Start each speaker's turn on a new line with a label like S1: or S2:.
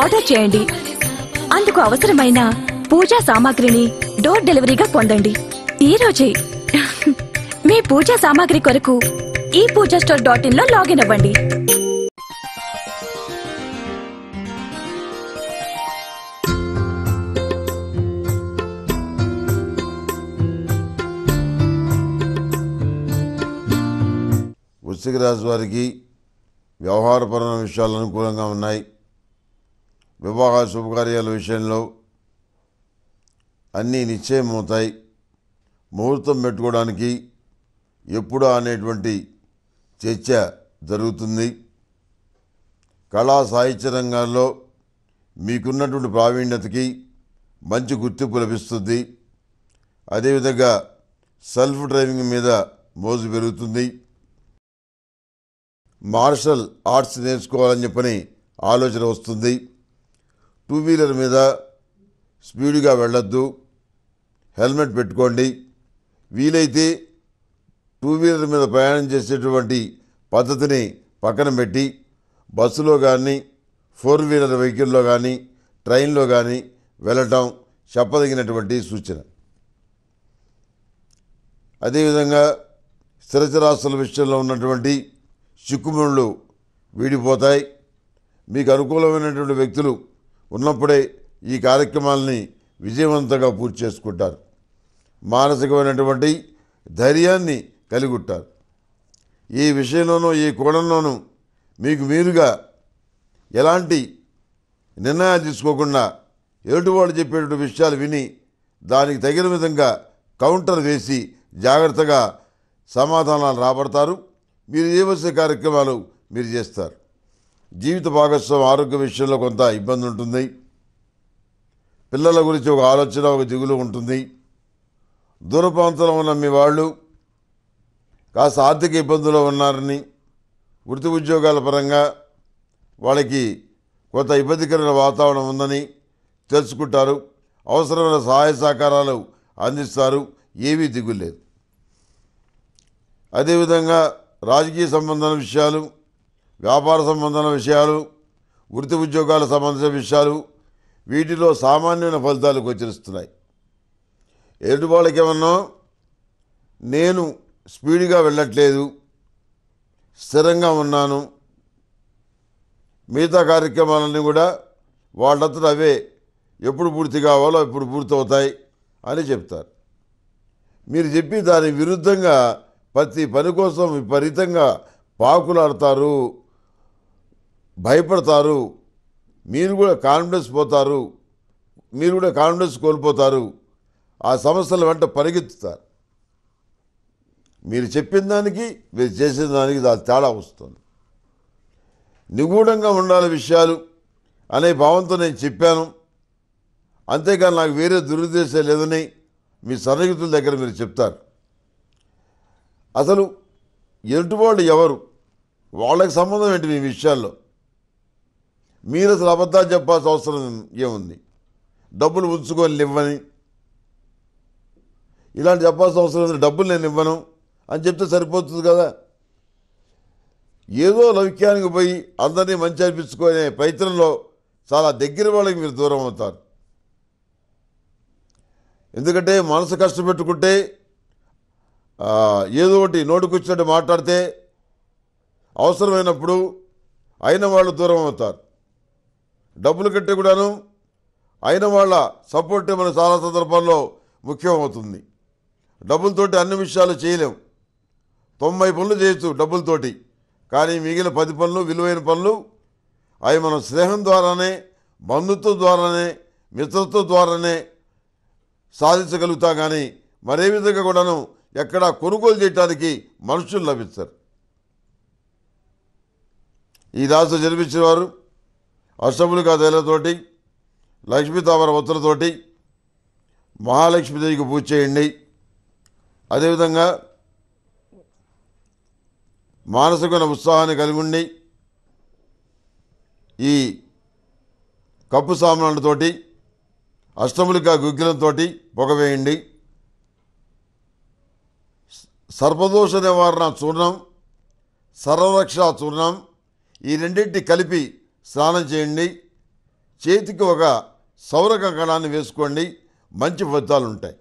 S1: order చేయండి అందుకు అవసరమైన పూజా సామాగ్రిని డోర్ డెలివరీగా పొందండి ఈ రోజే మీ పూజా సామాగ్రి కొరకు ఈ పూజా స్టోర్ డాట్ ఇన్ లో లాగిన్ అవ్వండి వృశ్చిక రాశి వారికి వ్యవహారపరమైన విషయాలు అనుకూలంగా ఉన్నాయి వివాహ శుభకార్యాల విషయంలో అన్నీ నిశ్చయమవుతాయి ముహూర్తం పెట్టుకోవడానికి ఎప్పుడు అనేటువంటి చర్చ జరుగుతుంది కళా సాహిత్య రంగాల్లో మీకున్నటువంటి ప్రావీణ్యతకి మంచి గుర్తింపు లభిస్తుంది అదేవిధంగా సెల్ఫ్ డ్రైవింగ్ మీద మోజు పెరుగుతుంది మార్షల్ ఆర్ట్స్ నేర్చుకోవాలని చెప్పని ఆలోచన వస్తుంది టూ వీలర్ మీద స్పీడ్గా వెళ్ళొద్దు హెల్మెట్ పెట్టుకోండి వీలైతే టూ వీలర్ మీద ప్రయాణం చేసేటువంటి పద్ధతిని పక్కన పెట్టి బస్సులో కానీ ఫోర్ వీలర్ వెహికల్లో కానీ ట్రైన్లో కానీ వెళ్ళటం చెప్పదగినటువంటి సూచన అదేవిధంగా స్థిరచరాస్తుల విషయంలో ఉన్నటువంటి చిక్కుముళ్ళు వీడిపోతాయి మీకు అనుకూలమైనటువంటి వ్యక్తులు ఉన్నప్పుడే ఈ కార్యక్రమాలని విజయవంతంగా పూర్తి చేసుకుంటారు మానసికమైనటువంటి ధైర్యాన్ని కలిగుంటారు ఈ విషయంలోనూ ఈ కోణంలోనూ మీకు మీరుగా ఎలాంటి నిర్ణయాలు తీసుకోకుండా ఎదుటివాడు చెప్పేటువంటి విషయాలు విని దానికి తగిన విధంగా కౌంటర్ వేసి జాగ్రత్తగా సమాధానాలు రాబడతారు మీరు చేయవలసిన కార్యక్రమాలు మీరు చేస్తారు జీవిత భాగస్వామి ఆరోగ్య విషయంలో కొంత ఇబ్బంది ఉంటుంది పిల్లల గురించి ఒక ఆలోచన ఒక దిగులు ఉంటుంది దూరప్రాంతంలో ఉన్న మీ వాళ్ళు కాస్త ఆర్థిక ఇబ్బందులు ఉన్నారని వృత్తి ఉద్యోగాల పరంగా వాళ్ళకి కొంత ఇబ్బందికరమైన వాతావరణం ఉందని తెలుసుకుంటారు అవసరమైన సహాయ సహకారాలు అందిస్తారు ఏవీ దిగులేదు అదేవిధంగా రాజకీయ సంబంధాల విషయాలు వ్యాపార సంబంధమైన విషయాలు వృత్తి ఉద్యోగాలకు సంబంధించిన విషయాలు వీటిలో సామాన్యమైన ఫలితాలు గోచరిస్తున్నాయి ఎదుటి వాళ్ళకి ఏమన్నా నేను స్పీడ్గా వెళ్ళట్లేదు స్థిరంగా ఉన్నాను మిగతా కార్యక్రమాలన్నీ కూడా వాళ్ళంతా అవే ఎప్పుడు పూర్తి కావాలో ఎప్పుడు పూర్తవుతాయి అని చెప్తారు మీరు చెప్పి దాని విరుద్ధంగా ప్రతి పని కోసం విపరీతంగా పాకులాడతారు భయపడతారు మీరు కూడా కాన్ఫిడెన్స్ పోతారు మీరు కూడా కాన్ఫిడెన్స్ కోల్పోతారు ఆ సమస్యల వెంట పరిగెత్తుతారు మీరు చెప్పిన దానికి మీరు చేసిన దానికి దాని తేడా వస్తుంది నిగూఢంగా ఉండాలి విషయాలు అనే భావంతో నేను చెప్పాను అంతేకాని నాకు వేరే దురుద్దేశం లేదని మీ సన్నిహితుల దగ్గర మీరు చెప్తారు అసలు ఎటువంటి ఎవరు వాళ్ళకి సంబంధం ఏంటి మీ విషయాల్లో మీరు అసలు అబద్ధాలు చెప్పాల్సిన అవసరం ఏముంది డబ్బులు ఉంచుకొని ఇవ్వని ఇలాంటి చెప్పాల్సిన అవసరం లేదు డబ్బులు నేను ఇవ్వను అని చెప్తే సరిపోతుంది కదా ఏదో లౌక్యానికి పోయి అందరినీ మంచి అనిపించుకునే ప్రయత్నంలో చాలా దగ్గర వాళ్ళకి మీరు దూరం అవుతారు ఎందుకంటే మనసు కష్టపెట్టుకుంటే ఏదో ఒకటి నోటుకొచ్చినట్టు మాట్లాడితే అవసరమైనప్పుడు అయిన వాళ్ళు దూరం అవుతారు డబ్బులు కట్టే కూడాను అయిన వాళ్ళ సపోర్ట్ మన చాలా సందర్భాల్లో ముఖ్యమవుతుంది డబ్బులతోటి అన్ని విషయాలు చేయలేం తొంభై పనులు చేయొచ్చు డబ్బులతోటి కానీ మిగిలిన పది పనులు విలువైన పనులు అవి మనం స్నేహం ద్వారానే బంధుత్వం ద్వారానే మిత్రత్వం ద్వారానే సాధించగలుగుతా కానీ మరే విధంగా కూడాను ఎక్కడా కొనుగోలు చేయడానికి మనుషులు లభిస్తారు ఈ రాష్ట్రం జన్మించిన వారు అష్టములుగా తేలతోటి లక్ష్మీ తామర ఒత్తులతోటి మహాలక్ష్మీదేవికి పూజ చేయండి అదేవిధంగా మానసికమైన ఉత్సాహాన్ని కలిగి ఉండి ఈ కప్పు సామాన్లతోటి అష్టములుగా గుగ్గిలంతో పొగవేయండి సర్పదోష నివారణ చూర్ణం సర్వరక్ష చూర్ణం ఈ రెండింటిని కలిపి స్నానం చేయండి చేతికి ఒక సౌర కంకణాన్ని వేసుకోండి మంచి ఫలితాలు ఉంటాయి